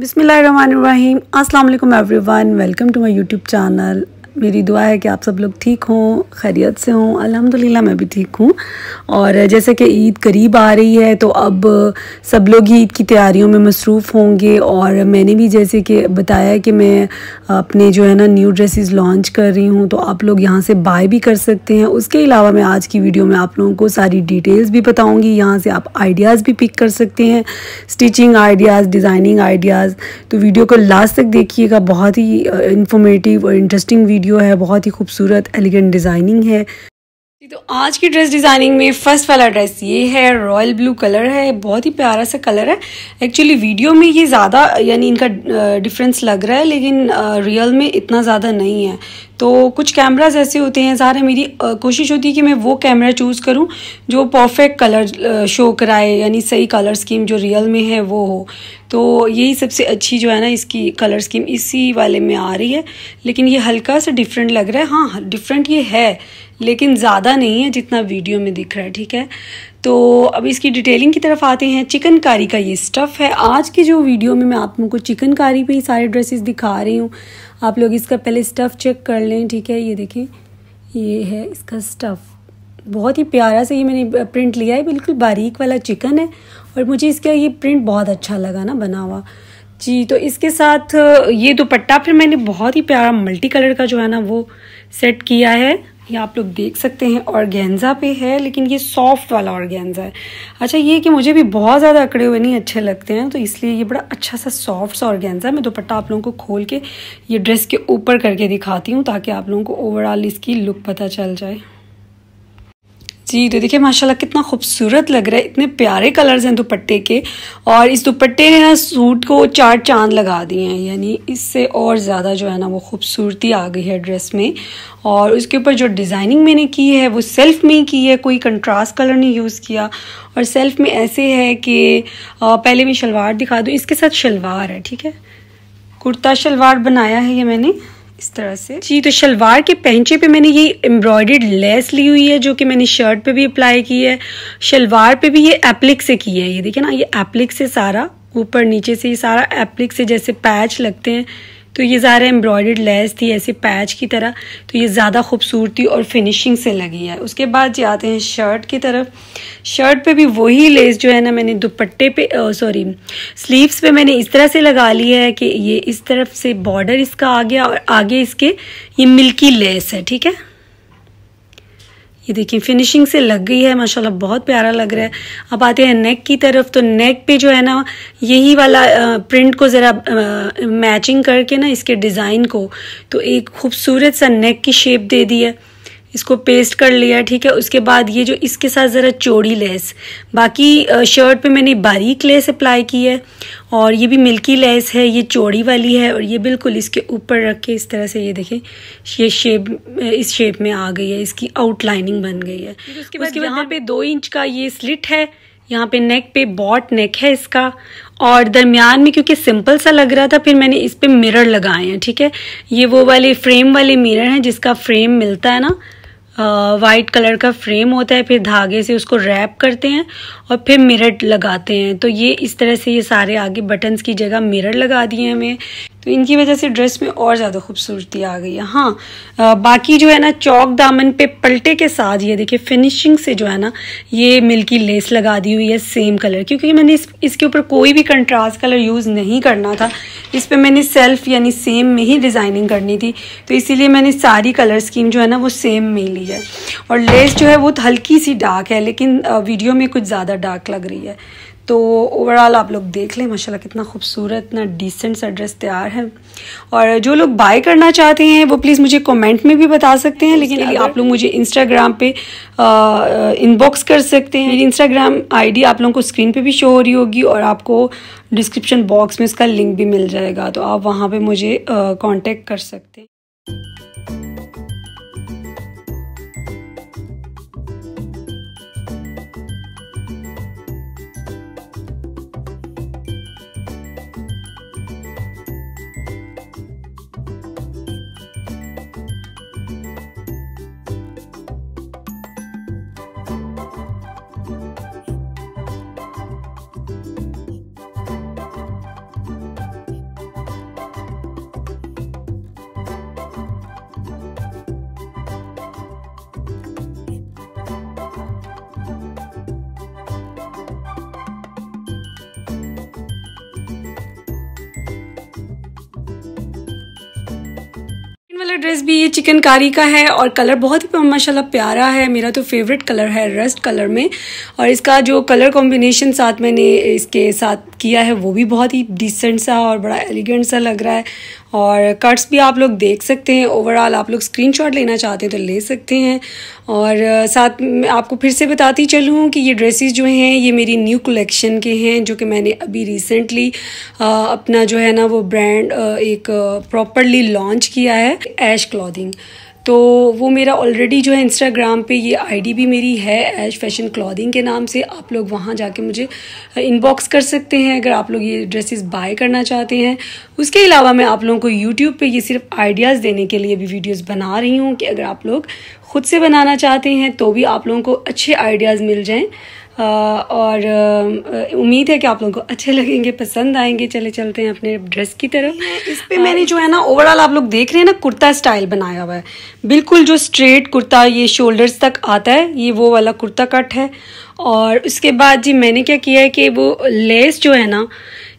बिसमीम अल्लाम everyone welcome to my YouTube channel मेरी दुआ है कि आप सब लोग ठीक हों खैरियत से हों अल्हम्दुलिल्लाह मैं भी ठीक हूँ और जैसे कि ईद करीब आ रही है तो अब सब लोग ईद की तैयारियों में मसरूफ़ होंगे और मैंने भी जैसे कि बताया कि मैं अपने जो है ना न्यू ड्रेसेस लॉन्च कर रही हूँ तो आप लोग यहाँ से बाय भी कर सकते हैं उसके अलावा मैं आज की वीडियो में आप लोगों को सारी डिटेल्स भी बताऊँगी यहाँ से आप आइडियाज़ भी पिक कर सकते हैं स्टिचिंग आइडियाज़ डिज़ाइनिंग आइडियाज़ तो वीडियो को लास्ट तक देखिएगा बहुत ही इन्फॉर्मेटिव uh, और इंटरेस्टिंग वीडियो वीडियो है बहुत ही खूबसूरत एलिगेंट डिज़ाइनिंग है तो आज की ड्रेस डिज़ाइनिंग में फर्स्ट वाला ड्रेस ये है रॉयल ब्लू कलर है बहुत ही प्यारा सा कलर है एक्चुअली वीडियो में ये ज़्यादा यानी इनका डिफरेंस लग रहा है लेकिन रियल में इतना ज़्यादा नहीं है तो कुछ कैमराज ऐसे होते हैं सारे मेरी कोशिश होती है कि मैं वो कैमरा चूज़ करूं जो परफेक्ट कलर शो कराए यानी सही कलर स्कीम जो रियल में है वो हो तो यही सबसे अच्छी जो है ना इसकी कलर स्कीम इसी वाले में आ रही है लेकिन ये हल्का सा डिफरेंट लग रहा है हाँ डिफरेंट ये है लेकिन ज़्यादा नहीं है जितना वीडियो में दिख रहा है ठीक है तो अब इसकी डिटेलिंग की तरफ आते हैं चिकनकारी का ये स्टफ़ है आज की जो वीडियो में मैं आप लोगों को चिकनकारी पे ही सारे ड्रेसेस दिखा रही हूँ आप लोग इसका पहले स्टफ़ चेक कर लें ठीक है ये देखें ये है इसका स्टफ़ बहुत ही प्यारा से ये मैंने प्रिंट लिया है बिल्कुल बारीक वाला चिकन है और मुझे इसका ये प्रिंट बहुत अच्छा लगा ना बना हुआ जी तो इसके साथ ये दुपट्टा फिर मैंने बहुत ही प्यारा मल्टी कलर का जो है ना वो सेट किया है ये आप लोग देख सकते हैं ऑर्गेन्ज़ा पे है लेकिन ये सॉफ्ट वाला ऑर्गेन्ज़ा है अच्छा ये कि मुझे भी बहुत ज़्यादा अकड़े हुए नहीं अच्छे लगते हैं तो इसलिए ये बड़ा अच्छा सा सॉफ्ट सा ऑर्गेन्ज़ा मैं दोपट्टा आप लोगों को खोल के ये ड्रेस के ऊपर करके दिखाती हूँ ताकि आप लोगों को ओवरऑल इसकी लुक पता चल जाए जी तो देखिए माशाल्लाह कितना खूबसूरत लग रहा है इतने प्यारे कलर्स हैं दुपट्टे के और इस दुपट्टे ने ना सूट को चार चांद लगा दिए हैं यानी इससे और ज़्यादा जो है ना वो खूबसूरती आ गई है ड्रेस में और उसके ऊपर जो डिज़ाइनिंग मैंने की है वो सेल्फ में ही की है कोई कंट्रास्ट कलर नहीं यूज़ किया और सेल्फ में ऐसे है कि पहले मैं शलवार दिखा दूँ इसके साथ शलवार है ठीक है कुर्ता शलवार बनाया है ये मैंने इस तरह से जी तो शलवार के पहनचे पे मैंने ये एम्ब्रॉयडर्ड लेस ली हुई है जो कि मैंने शर्ट पे भी अप्लाई की है शलवार पे भी ये एप्लिक से की है ये देखिए ना ये एप्लिक से सारा ऊपर नीचे से ये सारा एप्लिक से जैसे पैच लगते हैं तो ये ज़ारा एम्ब्रॉयड लेस थी ऐसे पैच की तरह तो ये ज़्यादा खूबसूरती और फिनिशिंग से लगी है उसके बाद जो आते हैं शर्ट की तरफ शर्ट पे भी वही लेस जो है ना मैंने दुपट्टे पे सॉरी स्लीव्स पे मैंने इस तरह से लगा ली है कि ये इस तरफ से बॉर्डर इसका आ गया और आगे इसके ये मिल्की लेस है ठीक है ये देखिए फिनिशिंग से लग गई है माशाल्लाह बहुत प्यारा लग रहा है अब आते हैं नेक की तरफ तो नेक पे जो है ना यही वाला प्रिंट को ज़रा मैचिंग करके ना इसके डिज़ाइन को तो एक खूबसूरत सा नेक की शेप दे दी है इसको पेस्ट कर लिया ठीक है उसके बाद ये जो इसके साथ ज़रा चौड़ी लेस बाकी शर्ट पे मैंने बारीक लेस अप्लाई की है और ये भी मिल्की लेस है ये चौड़ी वाली है और ये बिल्कुल इसके ऊपर रख के इस तरह से ये देखें ये शेप इस शेप में आ गई है इसकी आउटलाइनिंग बन गई है उसके बाद यहाँ पे दो इंच का ये स्लिट है यहाँ पे नेक पे बॉट नेक है इसका और दरमियान में क्योंकि सिंपल सा लग रहा था फिर मैंने इस पर मिरर लगाए हैं ठीक है ये वो वाले फ्रेम वाले मिरर हैं जिसका फ्रेम मिलता है ना वाइट कलर का फ्रेम होता है फिर धागे से उसको रैप करते हैं और फिर मिरर लगाते हैं तो ये इस तरह से ये सारे आगे बटन्स की जगह मिरर लगा दिए हमें तो इनकी वजह से ड्रेस में और ज़्यादा खूबसूरती आ गई है हाँ आ, बाकी जो है ना चौक दामन पे पलटे के साथ ये देखिए फिनिशिंग से जो है ना ये मिल्की लेस लगा दी हुई है सेम कलर क्योंकि मैंने इस इसके ऊपर कोई भी कंट्रास्ट कलर यूज़ नहीं करना था इस पर मैंने सेल्फ यानी सेम में ही डिज़ाइनिंग करनी थी तो इसीलिए मैंने सारी कलर स्कीम जो है ना वो सेम में ली है और लेस जो है वो हल्की सी डार्क है लेकिन वीडियो में कुछ ज़्यादा डार्क लग रही है तो ओवरऑल आप लोग देख लें माशाल्लाह कितना खूबसूरत इतना डिसेंट सा ड्रेस तैयार है और जो लोग बाय करना चाहते हैं वो प्लीज़ मुझे कमेंट में भी बता सकते हैं लेकिन अगर... आप लोग मुझे इंस्टाग्राम पे इनबॉक्स कर सकते हैं इंस्टाग्राम आईडी आप लोगों को स्क्रीन पे भी शो हो रही होगी और आपको डिस्क्रिप्शन बॉक्स में उसका लिंक भी मिल जाएगा तो आप वहाँ पर मुझे कॉन्टेक्ट कर सकते हैं कलर ड्रेस भी ये चिकनकारी का है और कलर बहुत ही माशाल्लाह प्यारा है मेरा तो फेवरेट कलर है रस्ट कलर में और इसका जो कलर कॉम्बिनेशन साथ मैंने इसके साथ किया है वो भी बहुत ही डिसेंट सा और बड़ा एलिगेंट सा लग रहा है और कट्स भी आप लोग देख सकते हैं ओवरऑल आप लोग स्क्रीनशॉट लेना चाहते हैं तो ले सकते हैं और साथ में आपको फिर से बताती चलूँ कि ये ड्रेसेस जो हैं ये मेरी न्यू कलेक्शन के हैं जो कि मैंने अभी रिसेंटली अपना जो है ना वो ब्रांड एक प्रॉपरली लॉन्च किया है एश क्लॉथिंग तो वो मेरा ऑलरेडी जो है इंस्टाग्राम पे ये आईडी भी मेरी है एज फैशन क्लॉदिंग के नाम से आप लोग वहाँ जाके मुझे इनबॉक्स कर सकते हैं अगर आप लोग ये ड्रेसेस बाय करना चाहते हैं उसके अलावा मैं आप लोगों को यूट्यूब पे ये सिर्फ आइडियाज़ देने के लिए भी वीडियोस बना रही हूँ कि अगर आप लोग खुद से बनाना चाहते हैं तो भी आप लोगों को अच्छे आइडियाज़ मिल जाएँ और उम्मीद है कि आप लोगों को अच्छे लगेंगे पसंद आएंगे चले चलते हैं अपने ड्रेस की तरफ इस पर मैंने जो है ना ओवरऑल आप लोग देख रहे हैं ना कुर्ता स्टाइल बनाया हुआ है बिल्कुल जो स्ट्रेट कुर्ता ये शोल्डर्स तक आता है ये वो वाला कुर्ता कट है और उसके बाद जी मैंने क्या किया है कि वो लेस जो है ना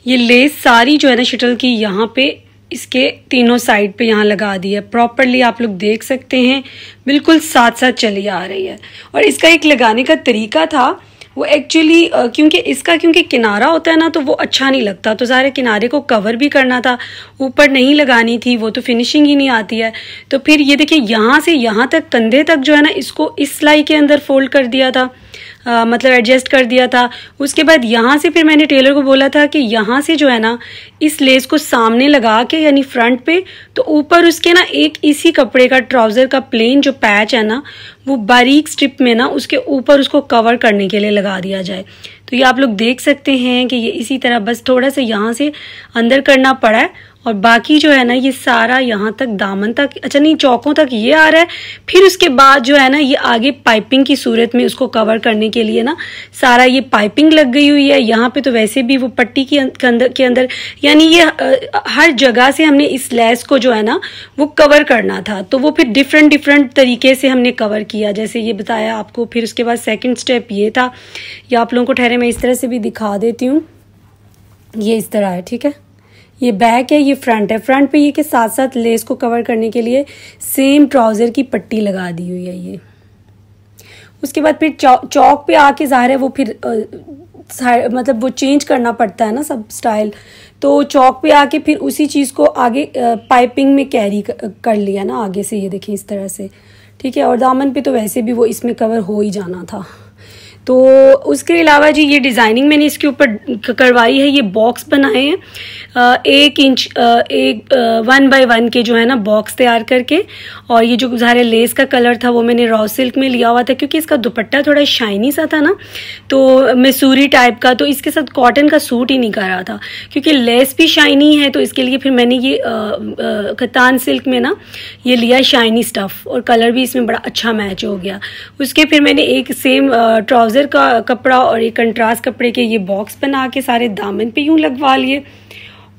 ये लेस सारी जो है ना शटल की यहाँ पे इसके तीनों साइड पे यहाँ लगा दी है प्रॉपरली आप लोग देख सकते हैं बिल्कुल साथ साथ चली आ रही है और इसका एक लगाने का तरीका था वो एक्चुअली क्योंकि इसका क्योंकि किनारा होता है ना तो वो अच्छा नहीं लगता तो सारे किनारे को कवर भी करना था ऊपर नहीं लगानी थी वो तो फिनिशिंग ही नहीं आती है तो फिर ये देखिए यहाँ से यहाँ तक कंधे तक जो है ना इसको इस सिलाई के अंदर फोल्ड कर दिया था आ, मतलब एडजस्ट कर दिया था उसके बाद यहाँ से फिर मैंने टेलर को बोला था कि यहाँ से जो है ना इस लेस को सामने लगा के यानी फ्रंट पे तो ऊपर उसके ना एक इसी कपड़े का ट्राउज़र का प्लेन जो पैच है ना वो बारीक स्ट्रिप में ना उसके ऊपर उसको कवर करने के लिए लगा दिया जाए तो ये आप लोग देख सकते हैं कि ये इसी तरह बस थोड़ा सा यहाँ से अंदर करना पड़ा है और बाकी जो है ना ये सारा यहाँ तक दामन तक अच्छा नहीं चौकों तक ये आ रहा है फिर उसके बाद जो है ना ये आगे पाइपिंग की सूरत में उसको कवर करने के लिए ना सारा ये पाइपिंग लग गई हुई है यहाँ पे तो वैसे भी वो पट्टी के अंदर के अंदर यानी ये हर जगह से हमने इस लैस को जो है ना वो कवर करना था तो वो फिर डिफरेंट डिफरेंट तरीके से हमने कवर किया जैसे ये बताया आपको फिर उसके बाद सेकेंड स्टेप ये था या आप लोगों को ठहरे मैं इस तरह से भी दिखा देती हूँ ये इस तरह है ठीक है ये बैक है ये फ्रंट है फ्रंट पे ये के साथ साथ लेस को कवर करने के लिए सेम ट्राउज़र की पट्टी लगा दी हुई है ये उसके बाद फिर चौ, चौक पे आके ज़ाहिर है वो फिर आ, मतलब वो चेंज करना पड़ता है ना सब स्टाइल तो चौक पे आके फिर उसी चीज़ को आगे आ, पाइपिंग में कैरी कर, कर लिया ना आगे से ये देखें इस तरह से ठीक है और दामन पे तो वैसे भी वो इसमें कवर हो ही जाना था तो उसके अलावा जी ये डिज़ाइनिंग मैंने इसके ऊपर करवाई है ये बॉक्स बनाए हैं एक इंच एक वन बाय वन के जो है ना बॉक्स तैयार करके और ये जो सारे लेस का कलर था वो मैंने रॉ सिल्क में लिया हुआ था क्योंकि इसका दुपट्टा थोड़ा शाइनी सा था ना तो मैसूरी टाइप का तो इसके साथ कॉटन का सूट ही नहीं कर रहा था क्योंकि लेस भी शाइनी है तो इसके लिए फिर मैंने ये कतान सिल्क में ना ये लिया शाइनी स्टफ़ और कलर भी इसमें बड़ा अच्छा मैच हो गया उसके फिर मैंने एक सेम ट्रॉ ट्राउज़र का कपड़ा और एक कंट्रास्ट कपड़े के ये बॉक्स बना के सारे दामन पे यूँ लगवा लिए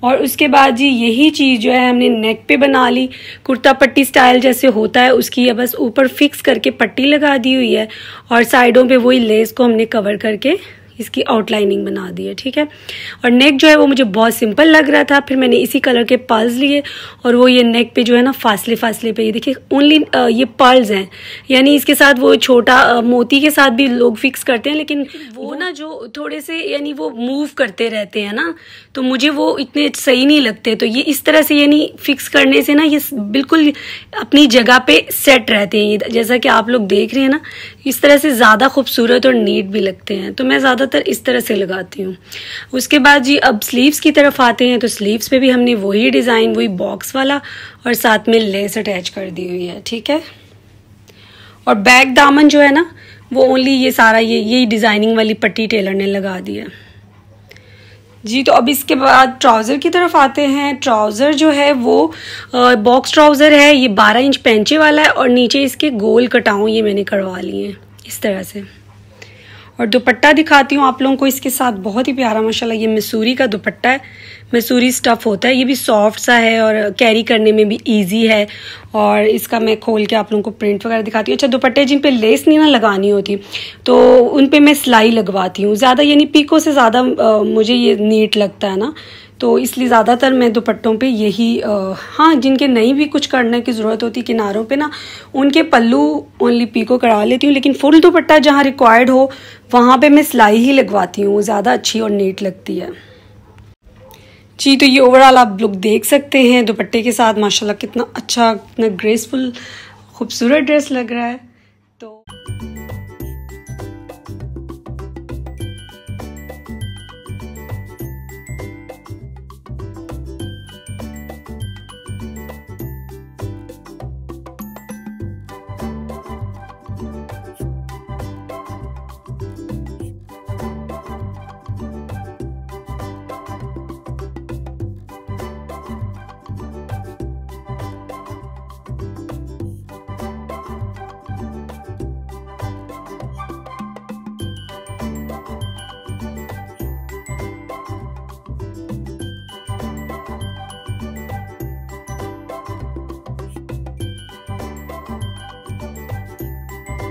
और उसके बाद जी यही चीज़ जो है हमने नेक पे बना ली कुर्ता पट्टी स्टाइल जैसे होता है उसकी ये बस ऊपर फिक्स करके पट्टी लगा दी हुई है और साइडों पे वही लेस को हमने कवर करके इसकी आउटलाइनिंग बना दी है ठीक है और नेक जो है वो मुझे बहुत सिंपल लग रहा था फिर मैंने इसी कलर के पर्ल्स लिए और वो ये नेक पे जो है ना फासले फासले पे ये देखिए ओनली ये पर्ल्स हैं यानी इसके साथ वो छोटा मोती के साथ भी लोग फिक्स करते हैं लेकिन वो ना जो थोड़े से यानी वो मूव करते रहते हैं ना तो मुझे वो इतने सही नहीं लगते तो ये इस तरह से यानी फिक्स करने से ना ये बिल्कुल अपनी जगह पे सेट रहते हैं जैसा कि आप लोग देख रहे हैं ना इस तरह से ज़्यादा खूबसूरत और नीट भी लगते हैं तो मैं ज़्यादा ज़्यादातर इस तरह से लगाती हूँ उसके बाद जी अब स्लीव्स की तरफ आते हैं तो स्लीव्स पे भी हमने वही डिज़ाइन वही बॉक्स वाला और साथ में लेस अटैच कर दी हुई है ठीक है और बैक दामन जो है ना वो ओनली ये सारा ये यही डिज़ाइनिंग वाली पट्टी टेलर ने लगा दी है जी तो अब इसके बाद ट्राउज़र की तरफ आते हैं ट्राउज़र जो है वो बॉक्स ट्राउज़र है ये 12 इंच पेंचे वाला है और नीचे इसके गोल कटाऊँ ये मैंने करवा लिए हैं इस तरह से और दुपट्टा दिखाती हूँ आप लोगों को इसके साथ बहुत ही प्यारा माशाल्लाह ये मसूरी का दुपट्टा है मसूरी स्टफ़ होता है ये भी सॉफ्ट सा है और कैरी करने में भी इजी है और इसका मैं खोल के आप लोगों को प्रिंट वगैरह दिखाती हूँ अच्छा दुपट्टे जिन पे लेस नहीं ना लगानी होती तो उन पे मैं सिलाई लगवाती हूँ ज़्यादा यानी पीको से ज़्यादा मुझे ये नीट लगता है ना तो इसलिए ज़्यादातर मैं दुपट्टों पे यही हाँ जिनके नहीं भी कुछ करने की ज़रूरत होती किनारों पे ना उनके पल्लू ओनली पीको करा लेती हूँ लेकिन फुल दुपट्टा जहाँ रिक्वायर्ड हो वहाँ पे मैं सिलाई ही लगवाती हूँ ज़्यादा अच्छी और नीट लगती है जी तो ये ओवरऑल आप लुक देख सकते हैं दुपट्टे के साथ माशाला कितना अच्छा कितना ग्रेसफुल खूबसूरत ड्रेस लग रहा है thank you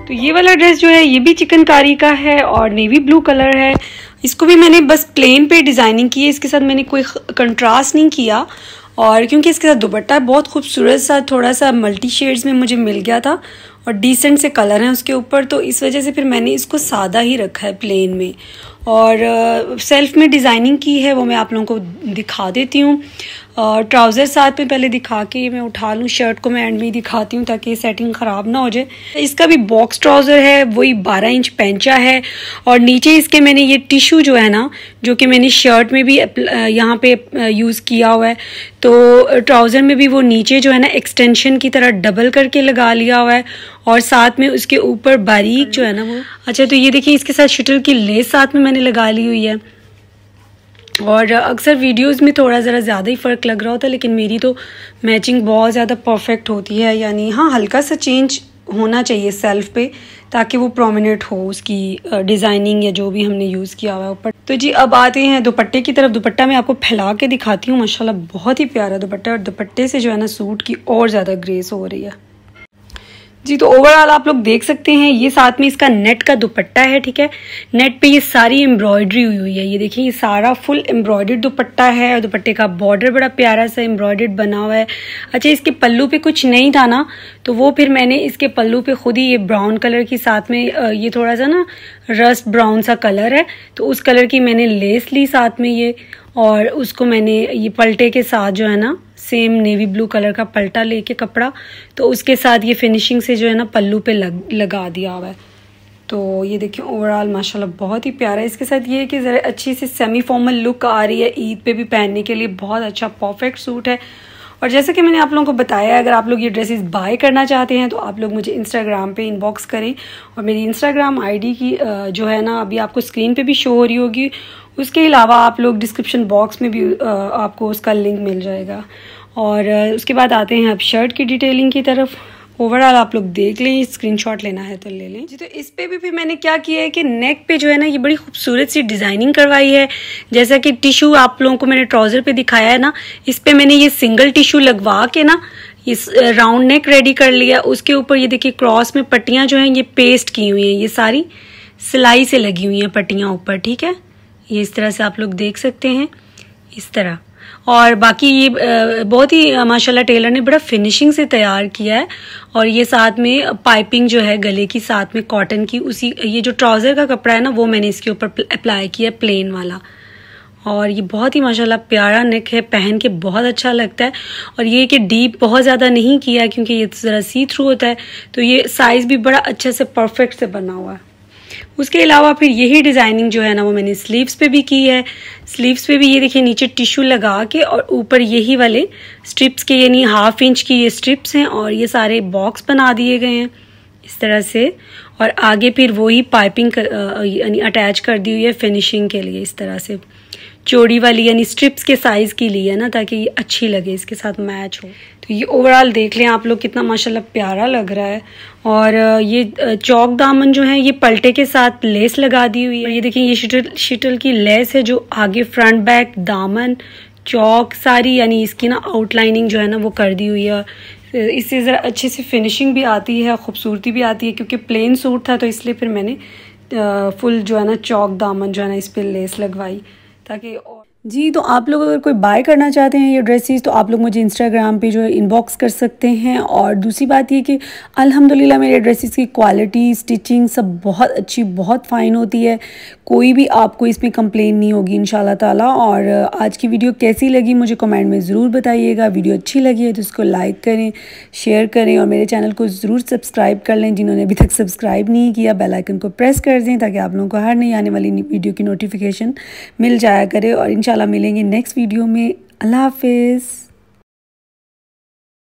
तो ये वाला ड्रेस जो है ये भी चिकनकारी का है और नेवी ब्लू कलर है इसको भी मैंने बस प्लेन पे डिज़ाइनिंग की है इसके साथ मैंने कोई कंट्रास्ट नहीं किया और क्योंकि इसके साथ दुपट्टा बहुत खूबसूरत सा थोड़ा सा मल्टी शेड्स में मुझे मिल गया था और डिसेंट से कलर हैं उसके ऊपर तो इस वजह से फिर मैंने इसको सादा ही रखा है प्लेन में और सेल्फ में डिज़ाइनिंग की है वो मैं आप लोगों को दिखा देती हूँ ट्राउज़र साथ में पहले दिखा के मैं उठा लूँ शर्ट को मैं एंड में ही दिखाती हूँ ताकि सेटिंग ख़राब ना हो जाए इसका भी बॉक्स ट्राउज़र है वही बारह इंच पैंचा है और नीचे इसके मैंने ये टिशू जो है ना जो कि मैंने शर्ट में भी यहाँ पे यूज़ किया हुआ है तो ट्राउज़र में भी वो नीचे जो है ना एक्सटेंशन की तरह डबल करके लगा लिया हुआ है और साथ में उसके ऊपर बारीक जो है ना वो अच्छा तो ये देखिए इसके साथ शटल की लेस साथ में मैंने लगा ली हुई है और अक्सर वीडियोस में थोड़ा ज़रा ज़्यादा ही फ़र्क लग रहा होता है लेकिन मेरी तो मैचिंग बहुत ज़्यादा परफेक्ट होती है यानी हाँ हल्का सा चेंज होना चाहिए सेल्फ पे ताकि वो प्रोमिनेंट हो उसकी डिज़ाइनिंग या जो भी हमने यूज़ किया हुआ है ऊपर तो जी अब आते हैं दुपट्टे की तरफ दुपट्टा मैं आपको फैला के दिखाती हूँ माशाल्लाह बहुत ही प्यारा दुपट्टा और दुपट्टे से जो है ना सूट की और ज़्यादा ग्रेस हो रही है जी तो ओवरऑल आप लोग देख सकते हैं ये साथ में इसका नेट का दुपट्टा है ठीक है नेट पे ये सारी एम्ब्रॉयडरी हुई हुई है ये देखिए ये सारा फुल एम्ब्रॉयडर्ड दुपट्टा है और दुपट्टे का बॉर्डर बड़ा प्यारा सा एम्ब्रॉयडर्ड बना हुआ है अच्छा इसके पल्लू पे कुछ नहीं था ना तो वो फिर मैंने इसके पल्लू पे खुद ही ये ब्राउन कलर की साथ में ये थोड़ा सा ना रस्ट ब्राउन सा कलर है तो उस कलर की मैंने लेस ली साथ में ये और उसको मैंने ये पलटे के साथ जो है ना सेम नेवी ब्लू कलर का पलटा लेके कपड़ा तो उसके साथ ये फिनिशिंग से जो है ना पल्लू पे लग लगा दिया हुआ है तो ये देखिए ओवरऑल माशाल्लाह बहुत ही प्यारा है इसके साथ ये है कि ज़रा अच्छी सी सेमी फॉर्मल लुक आ रही है ईद पे भी पहनने के लिए बहुत अच्छा परफेक्ट सूट है और जैसे कि मैंने आप लोगों को बताया अगर आप लोग ये ड्रेसेस बाय करना चाहते हैं तो आप लोग मुझे इंस्टाग्राम पे इनबॉक्स करें और मेरी इंस्टाग्राम आईडी की जो है ना अभी आपको स्क्रीन पे भी शो हो रही होगी उसके अलावा आप लोग डिस्क्रिप्शन बॉक्स में भी आपको उसका लिंक मिल जाएगा और उसके बाद आते हैं आप शर्ट की डिटेलिंग की तरफ ओवरऑल आप लोग देख लें स्क्रीनशॉट लेना है तो ले लें जी तो इस पे भी फिर मैंने क्या किया है कि नेक पे जो है ना ये बड़ी खूबसूरत सी डिज़ाइनिंग करवाई है जैसा कि टिशू आप लोगों को मैंने ट्राउज़र पे दिखाया है ना इस पे मैंने ये सिंगल टिशू लगवा के ना इस राउंड नेक रेडी कर लिया उसके ऊपर ये देखिए क्रॉस में पट्टियाँ जो हैं ये पेस्ट की हुई हैं ये सारी सिलाई से लगी हुई हैं पट्टियाँ ऊपर ठीक है ये इस तरह से आप लोग देख सकते हैं इस तरह और बाकी ये बहुत ही माशाल्लाह टेलर ने बड़ा फिनिशिंग से तैयार किया है और ये साथ में पाइपिंग जो है गले की साथ में कॉटन की उसी ये जो ट्राउज़र का कपड़ा है ना वो मैंने इसके ऊपर अप्लाई किया प्लेन वाला और ये बहुत ही माशाल्लाह प्यारा नेक है पहन के बहुत अच्छा लगता है और ये कि डीप बहुत ज़्यादा नहीं किया क्योंकि ये तो ज़रा सी थ्रू होता है तो ये साइज़ भी बड़ा अच्छे से परफेक्ट से बना हुआ है उसके अलावा फिर यही डिज़ाइनिंग जो है ना वो मैंने स्लीव्स पे भी की है स्लीव्स पे भी ये देखिए नीचे टिश्यू लगा के और ऊपर यही वाले स्ट्रिप्स के यानी हाफ इंच की ये स्ट्रिप्स हैं और ये सारे बॉक्स बना दिए गए हैं इस तरह से और आगे फिर वही पाइपिंग यानी अटैच कर दी हुई है फिनिशिंग के लिए इस तरह से चोड़ी वाली यानी स्ट्रिप्स के साइज़ की ली है ना ताकि ये अच्छी लगे इसके साथ मैच हो तो ये ओवरऑल देख लें आप लोग कितना माशाल्लाह प्यारा लग रहा है और ये चौक दामन जो है ये पलटे के साथ लेस लगा दी हुई है ये देखिए ये शिटल शिटल की लेस है जो आगे फ्रंट बैक दामन चौक सारी यानी इसकी ना आउटलाइनिंग जो है ना वो कर दी हुई है इससे ज़रा अच्छे से फिनिशिंग भी आती है खूबसूरती भी आती है क्योंकि प्लेन सूट था तो इसलिए फिर मैंने फुल जो है ना चौक दामन जो है ना इस पर लेस लगवाई ताकि जी तो आप लोग अगर कोई बाय करना चाहते हैं ये ड्रेसेस तो आप लोग मुझे इंस्टाग्राम पे जो है इनबॉक्स कर सकते हैं और दूसरी बात ये कि अल्हम्दुलिल्लाह मेरे ड्रेसेस की क्वालिटी स्टिचिंग सब बहुत अच्छी बहुत फ़ाइन होती है कोई भी आपको इसमें कंप्लेन नहीं होगी इन ताला और आज की वीडियो कैसी लगी मुझे कमेंट में ज़रूर बताइएगा वीडियो अच्छी लगी है तो उसको लाइक करें शेयर करें और मेरे चैनल को ज़रूर सब्सक्राइब कर लें जिन्होंने अभी तक सब्सक्राइब नहीं किया बेलाइकन को प्रेस कर दें ताकि आप लोगों को हर नहीं आने वाली वीडियो की नोटिफिकेशन मिल जाया करे और इन इंशाल्लाह मिलेंगे नेक्स्ट वीडियो में अल्लाह हाफिज़